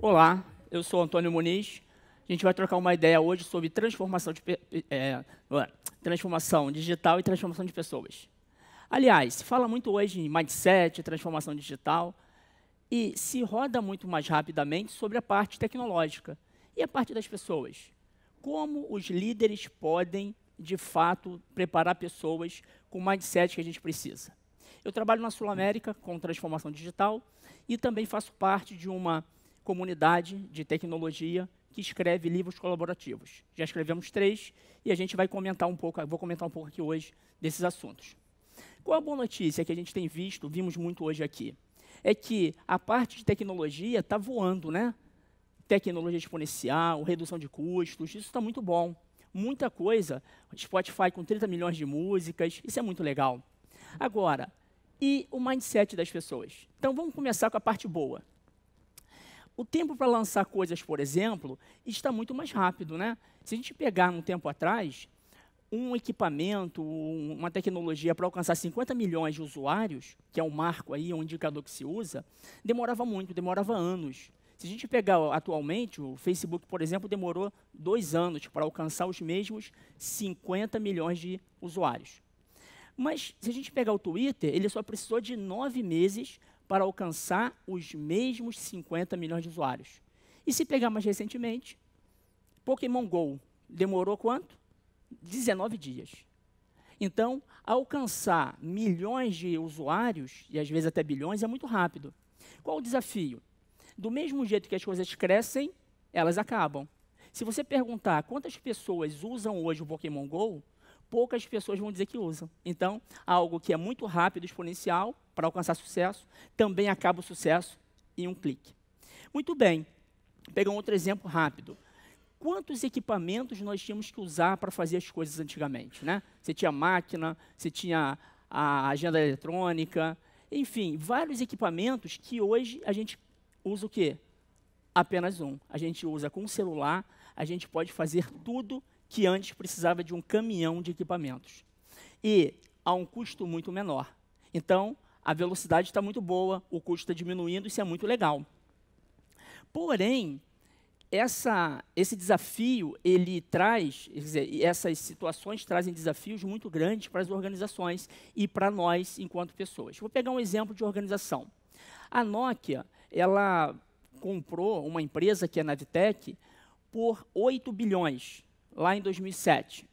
Olá, eu sou Antônio Muniz. A gente vai trocar uma ideia hoje sobre transformação, de, é, transformação digital e transformação de pessoas. Aliás, se fala muito hoje em mindset, transformação digital, e se roda muito mais rapidamente sobre a parte tecnológica e a parte das pessoas. Como os líderes podem, de fato, preparar pessoas com o mindset que a gente precisa? Eu trabalho na Sul América com transformação digital e também faço parte de uma comunidade de tecnologia que escreve livros colaborativos. Já escrevemos três e a gente vai comentar um pouco, vou comentar um pouco aqui hoje desses assuntos. Qual a boa notícia que a gente tem visto, vimos muito hoje aqui? É que a parte de tecnologia está voando, né? Tecnologia exponencial, redução de custos, isso está muito bom. Muita coisa, Spotify com 30 milhões de músicas, isso é muito legal. Agora, e o mindset das pessoas? Então vamos começar com a parte boa. O tempo para lançar coisas, por exemplo, está muito mais rápido, né? Se a gente pegar um tempo atrás, um equipamento, uma tecnologia para alcançar 50 milhões de usuários, que é um marco aí, um indicador que se usa, demorava muito, demorava anos. Se a gente pegar atualmente, o Facebook, por exemplo, demorou dois anos para alcançar os mesmos 50 milhões de usuários. Mas se a gente pegar o Twitter, ele só precisou de nove meses para alcançar os mesmos 50 milhões de usuários. E se pegar mais recentemente, Pokémon Go demorou quanto? 19 dias. Então, alcançar milhões de usuários, e às vezes até bilhões, é muito rápido. Qual o desafio? Do mesmo jeito que as coisas crescem, elas acabam. Se você perguntar quantas pessoas usam hoje o Pokémon Go, poucas pessoas vão dizer que usam. Então, algo que é muito rápido, exponencial, para alcançar sucesso, também acaba o sucesso em um clique. Muito bem, pegar um outro exemplo rápido. Quantos equipamentos nós tínhamos que usar para fazer as coisas antigamente? Né? Você tinha máquina, você tinha a agenda eletrônica, enfim, vários equipamentos que hoje a gente usa o quê? Apenas um. A gente usa com o celular, a gente pode fazer tudo que antes precisava de um caminhão de equipamentos. E a um custo muito menor. Então, a velocidade está muito boa, o custo está diminuindo, isso é muito legal. Porém, essa, esse desafio ele traz, dizer, essas situações trazem desafios muito grandes para as organizações e para nós enquanto pessoas. Vou pegar um exemplo de organização. A Nokia, ela comprou uma empresa que é a Navitec por 8 bilhões lá em 2007.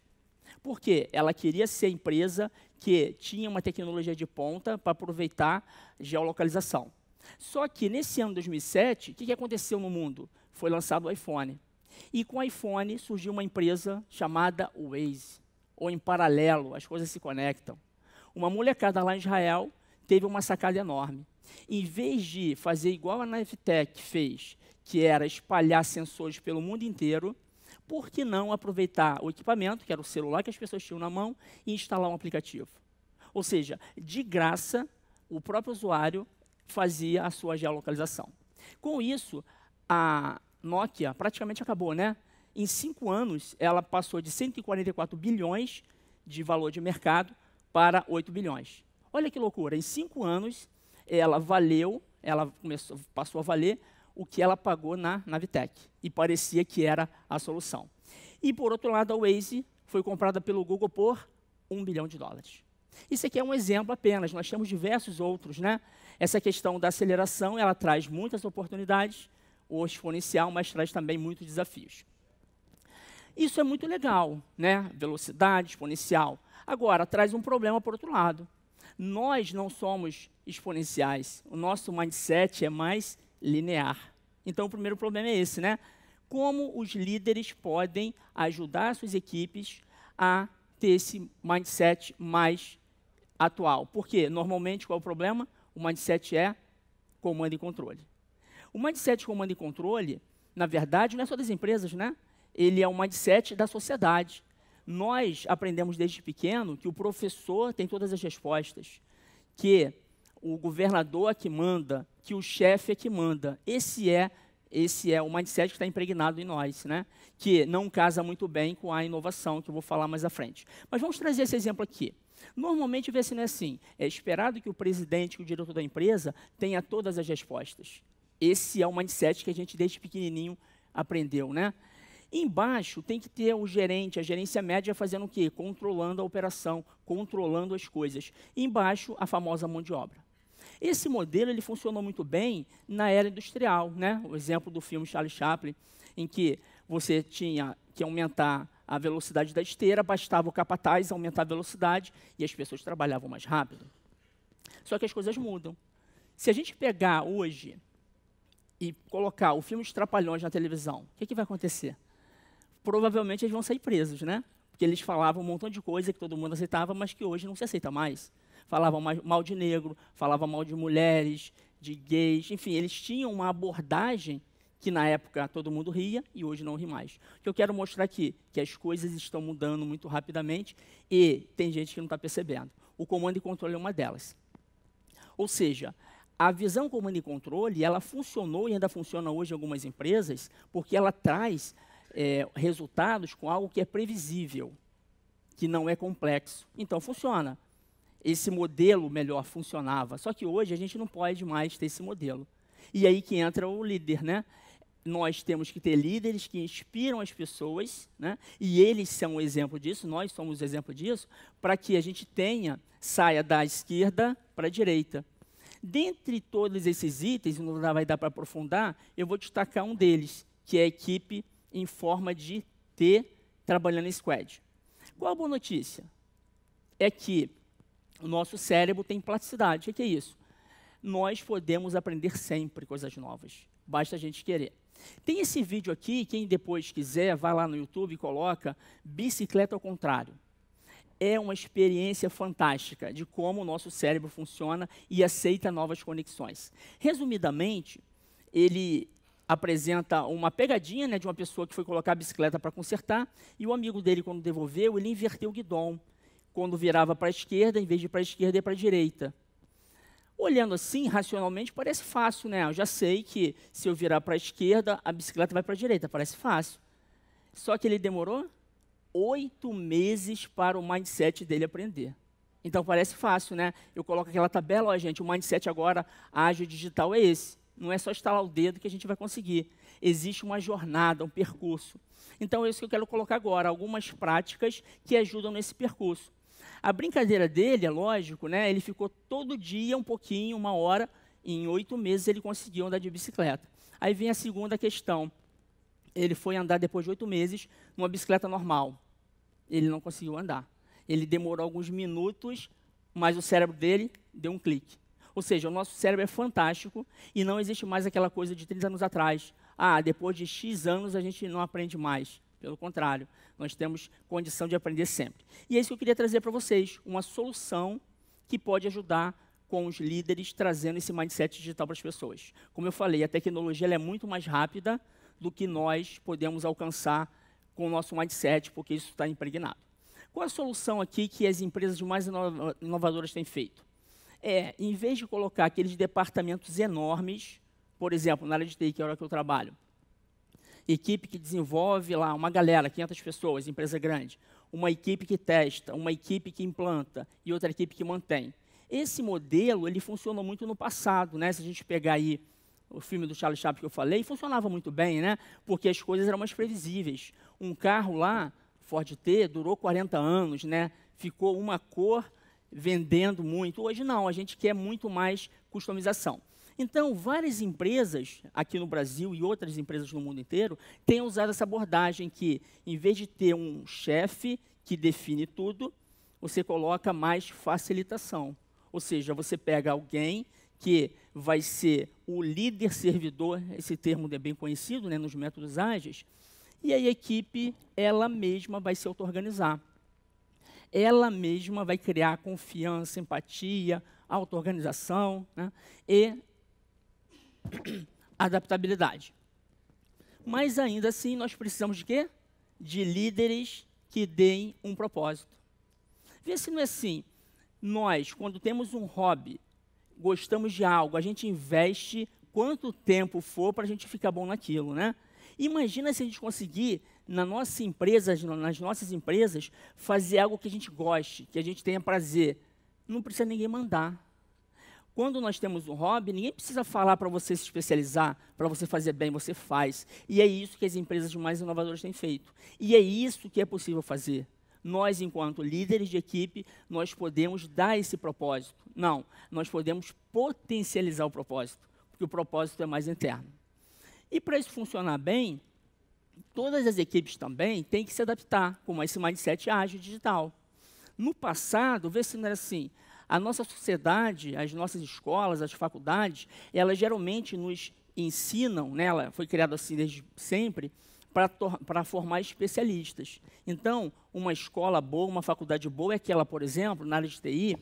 Por quê? Ela queria ser empresa que tinha uma tecnologia de ponta para aproveitar geolocalização. Só que nesse ano 2007, o que, que aconteceu no mundo? Foi lançado o iPhone. E com o iPhone surgiu uma empresa chamada Waze, ou em paralelo, as coisas se conectam. Uma molecada lá em Israel teve uma sacada enorme. Em vez de fazer igual a Navtec fez, que era espalhar sensores pelo mundo inteiro, por que não aproveitar o equipamento, que era o celular que as pessoas tinham na mão, e instalar um aplicativo? Ou seja, de graça, o próprio usuário fazia a sua geolocalização. Com isso, a Nokia praticamente acabou, né? Em cinco anos, ela passou de 144 bilhões de valor de mercado para 8 bilhões. Olha que loucura, em cinco anos, ela valeu, ela começou, passou a valer o que ela pagou na Navitec. E parecia que era a solução. E, por outro lado, a Waze foi comprada pelo Google por um bilhão de dólares. Isso aqui é um exemplo apenas, nós temos diversos outros. Né? Essa questão da aceleração, ela traz muitas oportunidades, o exponencial, mas traz também muitos desafios. Isso é muito legal, né? velocidade exponencial. Agora, traz um problema por outro lado. Nós não somos exponenciais, o nosso mindset é mais linear. Então, o primeiro problema é esse, né? Como os líderes podem ajudar suas equipes a ter esse mindset mais atual? Porque, normalmente, qual é o problema? O mindset é comando e controle. O mindset comando e controle, na verdade, não é só das empresas, né? Ele é um mindset da sociedade. Nós aprendemos desde pequeno que o professor tem todas as respostas, que o governador é que manda, que o chefe é que manda. Esse é esse é o mindset que está impregnado em nós, né? que não casa muito bem com a inovação, que eu vou falar mais à frente. Mas vamos trazer esse exemplo aqui. Normalmente vê-se não é assim. É esperado que o presidente, que o diretor da empresa, tenha todas as respostas. Esse é o mindset que a gente desde pequenininho aprendeu. Né? Embaixo tem que ter o gerente, a gerência média fazendo o quê? Controlando a operação, controlando as coisas. Embaixo, a famosa mão de obra. Esse modelo ele funcionou muito bem na era industrial, né? O exemplo do filme Charlie Chaplin, em que você tinha que aumentar a velocidade da esteira, bastava o capataz aumentar a velocidade e as pessoas trabalhavam mais rápido. Só que as coisas mudam. Se a gente pegar hoje e colocar o filme Estrapalhões Trapalhões na televisão, o que, é que vai acontecer? Provavelmente eles vão sair presos, né? Porque eles falavam um montão de coisa que todo mundo aceitava, mas que hoje não se aceita mais falavam mal de negro, falavam mal de mulheres, de gays, enfim, eles tinham uma abordagem que na época todo mundo ria e hoje não ri mais. O que eu quero mostrar aqui que as coisas estão mudando muito rapidamente e tem gente que não está percebendo. O comando e controle é uma delas. Ou seja, a visão comando e controle, ela funcionou e ainda funciona hoje em algumas empresas, porque ela traz é, resultados com algo que é previsível, que não é complexo. Então funciona esse modelo melhor funcionava. Só que hoje a gente não pode mais ter esse modelo. E aí que entra o líder, né? Nós temos que ter líderes que inspiram as pessoas, né? E eles são o exemplo disso, nós somos o exemplo disso, para que a gente tenha saia da esquerda para a direita. Dentre todos esses itens, não vai dar para aprofundar, eu vou destacar um deles, que é a equipe em forma de T trabalhando em squad. Qual a boa notícia? É que o nosso cérebro tem plasticidade. O que é isso? Nós podemos aprender sempre coisas novas. Basta a gente querer. Tem esse vídeo aqui, quem depois quiser, vai lá no YouTube e coloca bicicleta ao contrário. É uma experiência fantástica de como o nosso cérebro funciona e aceita novas conexões. Resumidamente, ele apresenta uma pegadinha né, de uma pessoa que foi colocar a bicicleta para consertar e o amigo dele, quando devolveu, ele inverteu o guidão quando virava para a esquerda, em vez de para a esquerda, é para a direita. Olhando assim, racionalmente, parece fácil, né? Eu já sei que se eu virar para a esquerda, a bicicleta vai para a direita, parece fácil. Só que ele demorou oito meses para o mindset dele aprender. Então parece fácil, né? Eu coloco aquela tabela, ó, gente, o mindset agora ágil digital é esse. Não é só estalar o dedo que a gente vai conseguir. Existe uma jornada, um percurso. Então é isso que eu quero colocar agora, algumas práticas que ajudam nesse percurso. A brincadeira dele, é lógico, né? Ele ficou todo dia um pouquinho, uma hora, e em oito meses ele conseguiu andar de bicicleta. Aí vem a segunda questão. Ele foi andar depois de oito meses numa bicicleta normal. Ele não conseguiu andar. Ele demorou alguns minutos, mas o cérebro dele deu um clique. Ou seja, o nosso cérebro é fantástico e não existe mais aquela coisa de 30 anos atrás. Ah, depois de X anos a gente não aprende mais. Pelo contrário, nós temos condição de aprender sempre. E é isso que eu queria trazer para vocês, uma solução que pode ajudar com os líderes trazendo esse mindset digital para as pessoas. Como eu falei, a tecnologia é muito mais rápida do que nós podemos alcançar com o nosso mindset, porque isso está impregnado. Qual a solução aqui que as empresas mais inovadoras têm feito? É, em vez de colocar aqueles departamentos enormes, por exemplo, na área de TI, que é a hora que eu trabalho, equipe que desenvolve lá uma galera, 500 pessoas, empresa grande, uma equipe que testa, uma equipe que implanta e outra equipe que mantém. Esse modelo ele funcionou muito no passado, né? Se a gente pegar aí o filme do Charles Chaplin que eu falei, funcionava muito bem, né? Porque as coisas eram mais previsíveis. Um carro lá, Ford T, durou 40 anos, né? Ficou uma cor vendendo muito. Hoje não, a gente quer muito mais customização. Então, várias empresas aqui no Brasil e outras empresas no mundo inteiro têm usado essa abordagem que, em vez de ter um chefe que define tudo, você coloca mais facilitação. Ou seja, você pega alguém que vai ser o líder servidor, esse termo é bem conhecido né, nos métodos ágeis, e aí a equipe, ela mesma vai se auto-organizar. Ela mesma vai criar confiança, empatia, auto-organização, né, e adaptabilidade. Mas ainda assim, nós precisamos de quê? De líderes que deem um propósito. Vê se não é assim. Nós, quando temos um hobby, gostamos de algo, a gente investe quanto tempo for para a gente ficar bom naquilo, né? Imagina se a gente conseguir, na nossa empresa, nas nossas empresas, fazer algo que a gente goste, que a gente tenha prazer. Não precisa ninguém mandar. Quando nós temos um hobby, ninguém precisa falar para você se especializar, para você fazer bem, você faz. E é isso que as empresas mais inovadoras têm feito. E é isso que é possível fazer. Nós, enquanto líderes de equipe, nós podemos dar esse propósito. Não, nós podemos potencializar o propósito, porque o propósito é mais interno. E para isso funcionar bem, todas as equipes também têm que se adaptar, como esse mindset ágil digital. No passado, vê se não era assim, a nossa sociedade, as nossas escolas, as faculdades, elas geralmente nos ensinam, né, foi criado assim desde sempre, para formar especialistas. Então, uma escola boa, uma faculdade boa é aquela, por exemplo, na área de TI,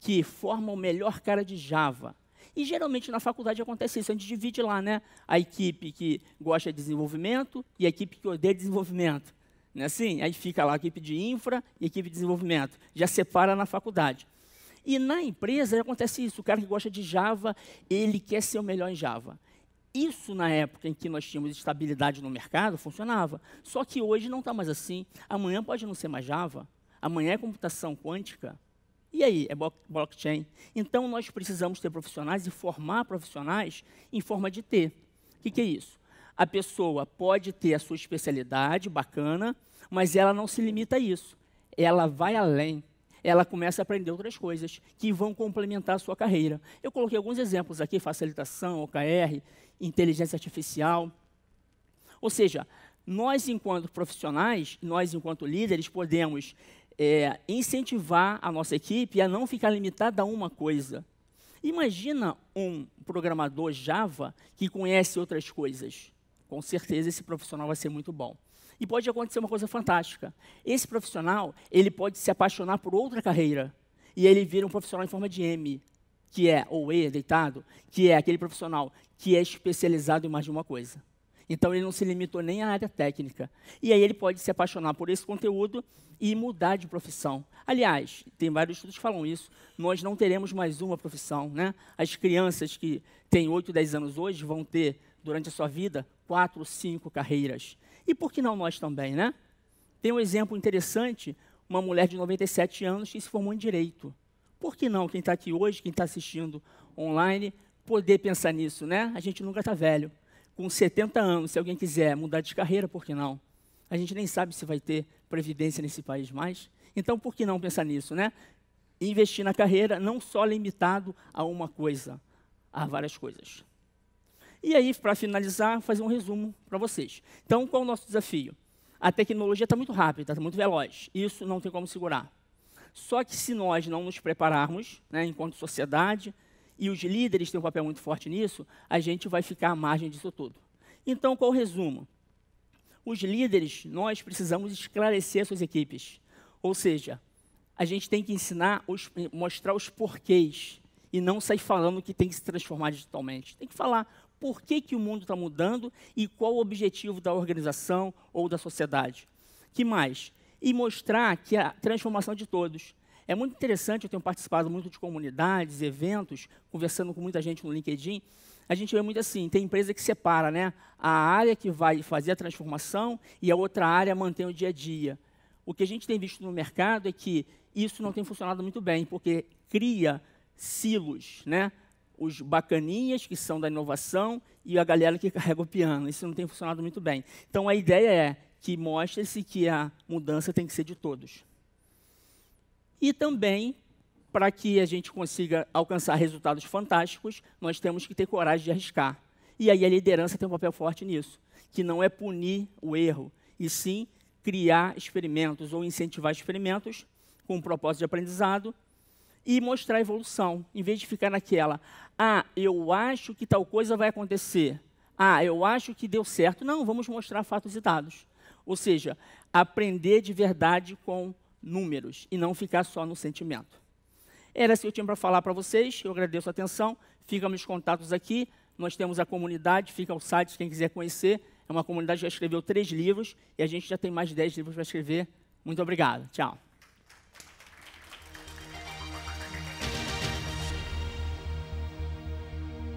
que forma o melhor cara de Java. E geralmente na faculdade acontece isso, a gente divide lá, né? A equipe que gosta de desenvolvimento e a equipe que odeia desenvolvimento. Não é assim? Aí fica lá a equipe de infra e a equipe de desenvolvimento. Já separa na faculdade. E na empresa acontece isso. O cara que gosta de Java, ele quer ser o melhor em Java. Isso, na época em que nós tínhamos estabilidade no mercado, funcionava. Só que hoje não está mais assim. Amanhã pode não ser mais Java. Amanhã é computação quântica. E aí, é blockchain. Então, nós precisamos ter profissionais e formar profissionais em forma de ter. O que, que é isso? A pessoa pode ter a sua especialidade, bacana, mas ela não se limita a isso. Ela vai além ela começa a aprender outras coisas que vão complementar a sua carreira. Eu coloquei alguns exemplos aqui: facilitação, OKR, inteligência artificial. Ou seja, nós, enquanto profissionais, nós, enquanto líderes, podemos é, incentivar a nossa equipe a não ficar limitada a uma coisa. Imagina um programador Java que conhece outras coisas. Com certeza, esse profissional vai ser muito bom e pode acontecer uma coisa fantástica. Esse profissional, ele pode se apaixonar por outra carreira e ele vira um profissional em forma de M, que é ou E deitado, que é aquele profissional que é especializado em mais de uma coisa. Então ele não se limitou nem à área técnica. E aí ele pode se apaixonar por esse conteúdo e mudar de profissão. Aliás, tem vários estudos que falam isso. Nós não teremos mais uma profissão, né? As crianças que têm 8, 10 anos hoje vão ter durante a sua vida quatro, cinco carreiras. E por que não nós também, né? Tem um exemplo interessante, uma mulher de 97 anos que se formou em Direito. Por que não quem está aqui hoje, quem está assistindo online, poder pensar nisso, né? A gente nunca está velho. Com 70 anos, se alguém quiser mudar de carreira, por que não? A gente nem sabe se vai ter previdência nesse país mais. Então, por que não pensar nisso, né? Investir na carreira não só limitado a uma coisa, a várias coisas. E aí, para finalizar, fazer um resumo para vocês. Então, qual é o nosso desafio? A tecnologia está muito rápida, está muito veloz. Isso não tem como segurar. Só que se nós não nos prepararmos, né, enquanto sociedade, e os líderes têm um papel muito forte nisso, a gente vai ficar à margem disso tudo. Então, qual o resumo? Os líderes, nós precisamos esclarecer suas equipes. Ou seja, a gente tem que ensinar, os, mostrar os porquês e não sair falando que tem que se transformar digitalmente. Tem que falar por que, que o mundo está mudando e qual o objetivo da organização ou da sociedade. Que mais? E mostrar que a transformação de todos. É muito interessante, eu tenho participado muito de comunidades, eventos, conversando com muita gente no LinkedIn. A gente vê muito assim, tem empresa que separa, né? A área que vai fazer a transformação e a outra área mantém o dia a dia. O que a gente tem visto no mercado é que isso não tem funcionado muito bem, porque cria silos, né? os bacaninhas, que são da inovação, e a galera que carrega o piano. Isso não tem funcionado muito bem. Então, a ideia é que mostre-se que a mudança tem que ser de todos. E também, para que a gente consiga alcançar resultados fantásticos, nós temos que ter coragem de arriscar. E aí a liderança tem um papel forte nisso, que não é punir o erro, e sim criar experimentos ou incentivar experimentos com um propósito de aprendizado e mostrar a evolução, em vez de ficar naquela, ah, eu acho que tal coisa vai acontecer, ah, eu acho que deu certo. Não, vamos mostrar fatos e dados. Ou seja, aprender de verdade com números e não ficar só no sentimento. Era isso que eu tinha para falar para vocês, eu agradeço a atenção, ficam meus contatos aqui, nós temos a comunidade, fica o site, quem quiser conhecer, é uma comunidade que já escreveu três livros e a gente já tem mais de dez livros para escrever. Muito obrigado, tchau.